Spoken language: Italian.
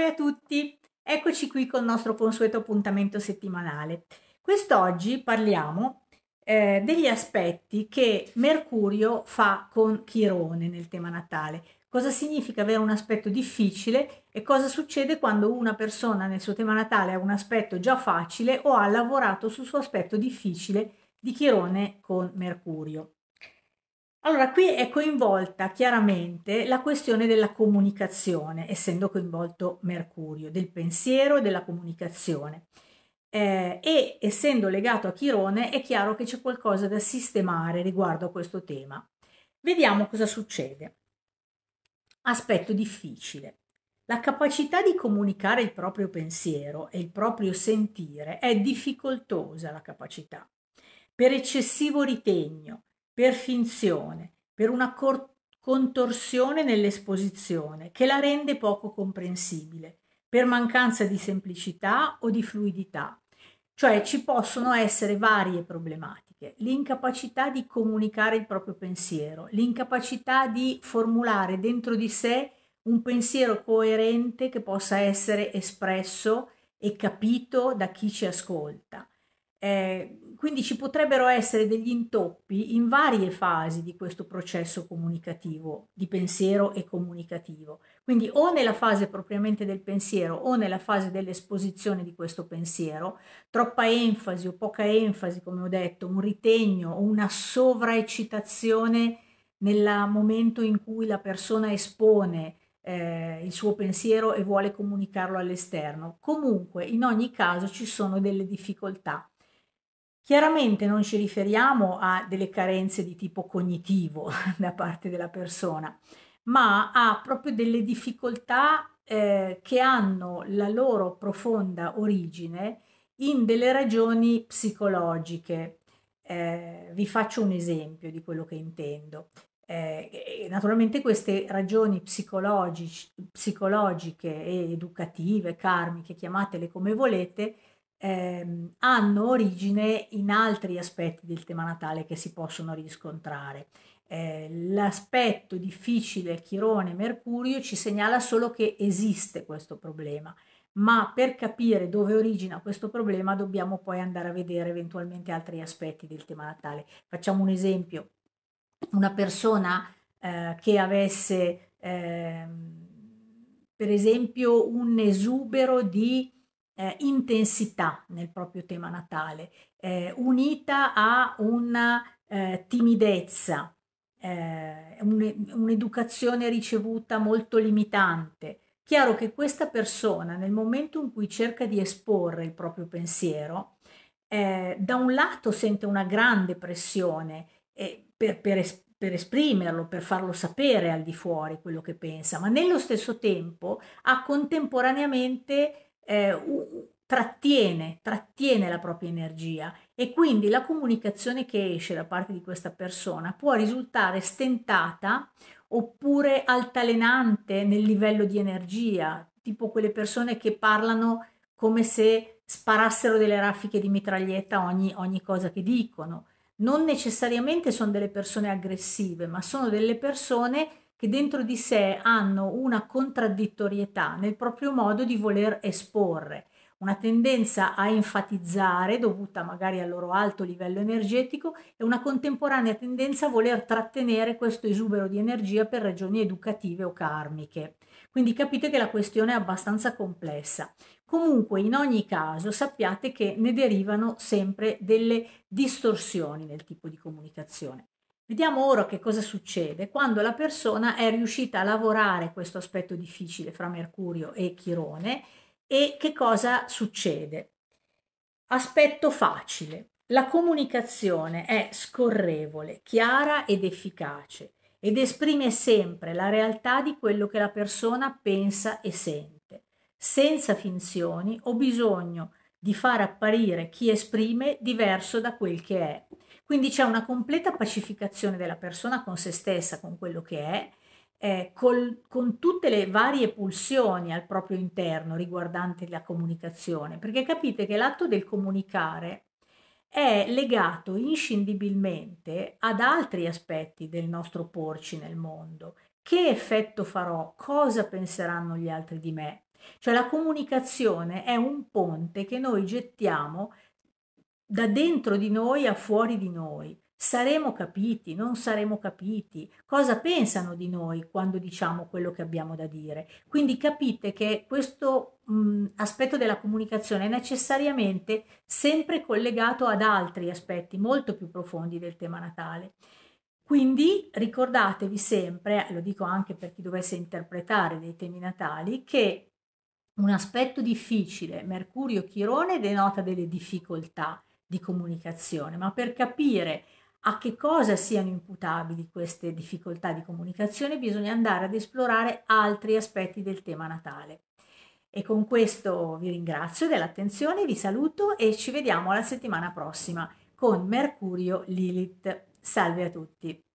salve a tutti! Eccoci qui con il nostro consueto appuntamento settimanale. Quest'oggi parliamo eh, degli aspetti che Mercurio fa con Chirone nel tema natale. Cosa significa avere un aspetto difficile e cosa succede quando una persona nel suo tema natale ha un aspetto già facile o ha lavorato sul suo aspetto difficile di Chirone con Mercurio. Allora, qui è coinvolta chiaramente la questione della comunicazione, essendo coinvolto Mercurio, del pensiero e della comunicazione. Eh, e essendo legato a Chirone, è chiaro che c'è qualcosa da sistemare riguardo a questo tema. Vediamo cosa succede. Aspetto difficile. La capacità di comunicare il proprio pensiero e il proprio sentire è difficoltosa la capacità per eccessivo ritegno, per finzione, per una cor- contorsione nell'esposizione che la rende poco comprensibile, per mancanza di semplicità o di fluidità. Cioè ci possono essere varie problematiche, l'incapacità di comunicare il proprio pensiero, l'incapacità di formulare dentro di sé un pensiero coerente che possa essere espresso e capito da chi ci ascolta, eh, quindi ci potrebbero essere degli intoppi in varie fasi di questo processo comunicativo, di pensiero e comunicativo. Quindi o nella fase propriamente del pensiero o nella fase dell'esposizione di questo pensiero, troppa enfasi o poca enfasi, come ho detto, un ritegno o una sovraeccitazione nel momento in cui la persona espone eh, il suo pensiero e vuole comunicarlo all'esterno. Comunque, in ogni caso ci sono delle difficoltà Chiaramente non ci riferiamo a delle carenze di tipo cognitivo da parte della persona, ma a proprio delle difficoltà eh, che hanno la loro profonda origine in delle ragioni psicologiche. Eh, vi faccio un esempio di quello che intendo. Eh, naturalmente queste ragioni psicologiche ed educative, karmiche, chiamatele come volete, ehm, hanno origine in altri aspetti del tema natale che si possono riscontrare. Eh, l'aspetto difficile Chirone-Mercurio ci segnala solo che esiste questo problema, ma per capire dove origina questo problema dobbiamo poi andare a vedere eventualmente altri aspetti del tema natale. Facciamo un esempio, una persona eh, che avesse eh, per esempio un esubero di eh, intensità nel proprio tema natale, eh, unita a una eh, timidezza, eh, un'educazione un ricevuta molto limitante. Chiaro che questa persona nel momento in cui cerca di esporre il proprio pensiero, eh, da un lato sente una grande pressione eh, per, per, es per esprimerlo, per farlo sapere al di fuori quello che pensa, ma nello stesso tempo ha contemporaneamente eh, trattiene, trattiene la propria energia e quindi la comunicazione che esce da parte di questa persona può risultare stentata oppure altalenante nel livello di energia, tipo quelle persone che parlano come se sparassero delle raffiche di mitraglietta ogni, ogni cosa che dicono. Non necessariamente sono delle persone aggressive, ma sono delle persone che che dentro di sé hanno una contraddittorietà nel proprio modo di voler esporre, una tendenza a enfatizzare dovuta magari al loro alto livello energetico e una contemporanea tendenza a voler trattenere questo esubero di energia per ragioni educative o karmiche. Quindi capite che la questione è abbastanza complessa. Comunque, in ogni caso, sappiate che ne derivano sempre delle distorsioni nel tipo di comunicazione. Vediamo ora che cosa succede quando la persona è riuscita a lavorare questo aspetto difficile fra Mercurio e Chirone e che cosa succede. Aspetto facile. La comunicazione è scorrevole, chiara ed efficace ed esprime sempre la realtà di quello che la persona pensa e sente, senza finzioni o bisogno di far apparire chi esprime diverso da quel che è quindi c'è una completa pacificazione della persona con se stessa, con quello che è, eh, col, con tutte le varie pulsioni al proprio interno riguardanti la comunicazione, perché capite che l'atto del comunicare è legato inscindibilmente ad altri aspetti del nostro porci nel mondo. Che effetto farò? Cosa penseranno gli altri di me? Cioè la comunicazione è un ponte che noi gettiamo da dentro di noi a fuori di noi. Saremo capiti, non saremo capiti, cosa pensano di noi quando diciamo quello che abbiamo da dire. Quindi capite che questo mh, mm, aspetto della comunicazione è necessariamente sempre collegato ad altri aspetti molto più profondi del tema natale. Quindi ricordatevi sempre, lo dico anche per chi dovesse interpretare dei temi natali, che un aspetto difficile, Mercurio Chirone denota delle difficoltà, di comunicazione, ma per capire a che cosa siano imputabili queste difficoltà di comunicazione bisogna andare ad esplorare altri aspetti del tema natale. E con questo vi ringrazio dell'attenzione, vi saluto e ci vediamo la settimana prossima con Mercurio Lilith. Salve a tutti!